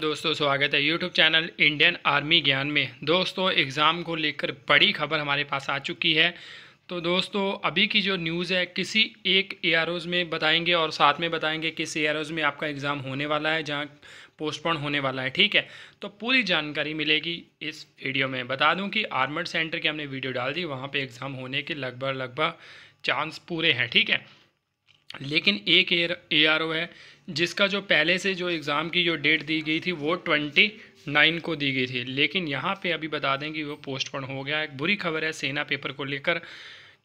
दोस्तों स्वागत है YouTube चैनल इंडियन आर्मी ज्ञान में दोस्तों एग्ज़ाम को लेकर बड़ी खबर हमारे पास आ चुकी है तो दोस्तों अभी की जो न्यूज़ है किसी एक ए में बताएंगे और साथ में बताएंगे किस ए में आपका एग्ज़ाम होने वाला है जहां पोस्टपोन होने वाला है ठीक है तो पूरी जानकारी मिलेगी इस वीडियो में बता दूँ कि आर्मर्ड सेंटर की हमने वीडियो डाल दी वहाँ पर एग्ज़ाम होने के लगभग लगभग चांस पूरे हैं ठीक है लेकिन एक ए आर ओ है जिसका जो पहले से जो एग्ज़ाम की जो डेट दी गई थी वो ट्वेंटी नाइन को दी गई थी लेकिन यहाँ पे अभी बता दें कि वो पोस्टपोन हो गया एक बुरी खबर है सेना पेपर को लेकर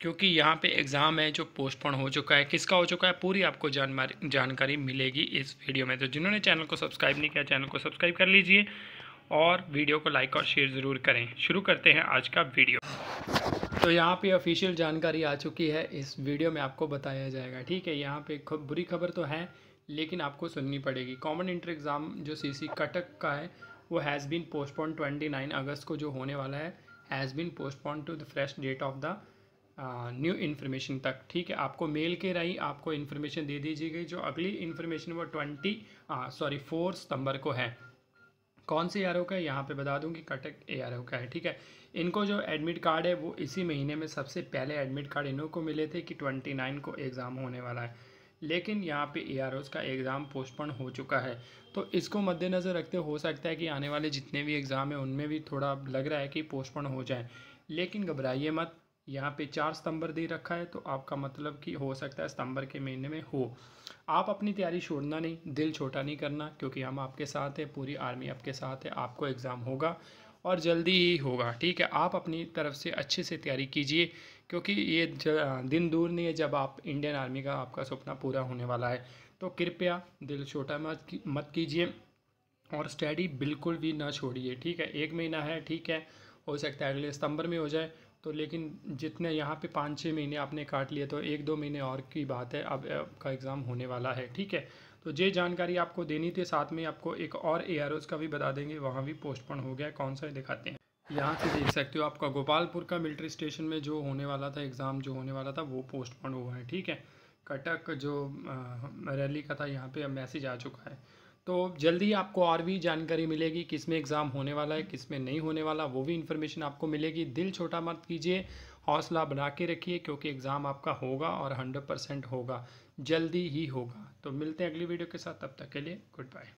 क्योंकि यहाँ पे एग्ज़ाम है जो पोस्टपोन हो चुका है किसका हो चुका है पूरी आपको जान जानकारी मिलेगी इस वीडियो में तो जिन्होंने चैनल को सब्सक्राइब नहीं किया चैनल को सब्सक्राइब कर लीजिए और वीडियो को लाइक और शेयर ज़रूर करें शुरू करते हैं आज का वीडियो तो यहाँ पे ऑफिशियल जानकारी आ चुकी है इस वीडियो में आपको बताया जाएगा ठीक है यहाँ पे बुरी खबर तो है लेकिन आपको सुननी पड़ेगी कॉमन इंटर एग्ज़ाम जो सीसी कटक का है वो हैज़ बीन पोस्टपोन 29 अगस्त को जो होने वाला है has been postpone to the fresh date of the new information तक ठीक है आपको मेल के राही आपको इन्फॉर्मेशन दे दीजिए गई जो अगली इन्फॉर्मेशन वो ट्वेंटी सॉरी फोर सितंबर को है कौन से ए का है यहाँ पे बता दूँ कि कटक ए का है ठीक है इनको जो एडमिट कार्ड है वो इसी महीने में सबसे पहले एडमिट कार्ड इन्हों को मिले थे कि ट्वेंटी नाइन को एग्ज़ाम होने वाला है लेकिन यहाँ पे ए का एग्ज़ाम पोस्टपोन हो चुका है तो इसको मद्देनज़र रखते हो सकता है कि आने वाले जितने भी एग्ज़ाम हैं उनमें भी थोड़ा लग रहा है कि पोस्टपोन हो जाए लेकिन घबराइए मत यहाँ पे चार सितंबर दे रखा है तो आपका मतलब कि हो सकता है सितंबर के महीने में हो आप अपनी तैयारी छोड़ना नहीं दिल छोटा नहीं करना क्योंकि हम आपके साथ हैं पूरी आर्मी आपके साथ है आपको एग्ज़ाम होगा और जल्दी ही होगा ठीक है आप अपनी तरफ से अच्छे से तैयारी कीजिए क्योंकि ये दिन दूर नहीं है जब आप इंडियन आर्मी का आपका सपना पूरा होने वाला है तो कृपया दिल छोटा मत मत कीजिए और स्टडी बिल्कुल भी ना छोड़िए ठीक है एक महीना है ठीक है हो सकता है अगले सितंबर में हो जाए तो लेकिन जितने यहाँ पे पाँच छः महीने आपने काट लिए तो एक दो महीने और की बात है अब आपका एग्ज़ाम होने वाला है ठीक है तो ये जानकारी आपको देनी थी साथ में आपको एक और ए का भी बता देंगे वहाँ भी पोस्टपोन हो गया कौन सा दिखाते हैं यहाँ से देख सकते हो आपका गोपालपुर का मिलिट्री स्टेशन में जो होने वाला था एग्ज़ाम जो होने वाला था वो पोस्टपोन हुआ है ठीक है कटक जो रैली का था यहाँ पे मैसेज आ चुका है तो जल्दी आपको और भी जानकारी मिलेगी किस में एग्ज़ाम होने वाला है किस में नहीं होने वाला वो भी इन्फॉर्मेशन आपको मिलेगी दिल छोटा मत कीजिए हौसला बना के रखिए क्योंकि एग्ज़ाम आपका होगा और हंड्रेड परसेंट होगा जल्दी ही होगा तो मिलते हैं अगली वीडियो के साथ तब तक के लिए गुड बाय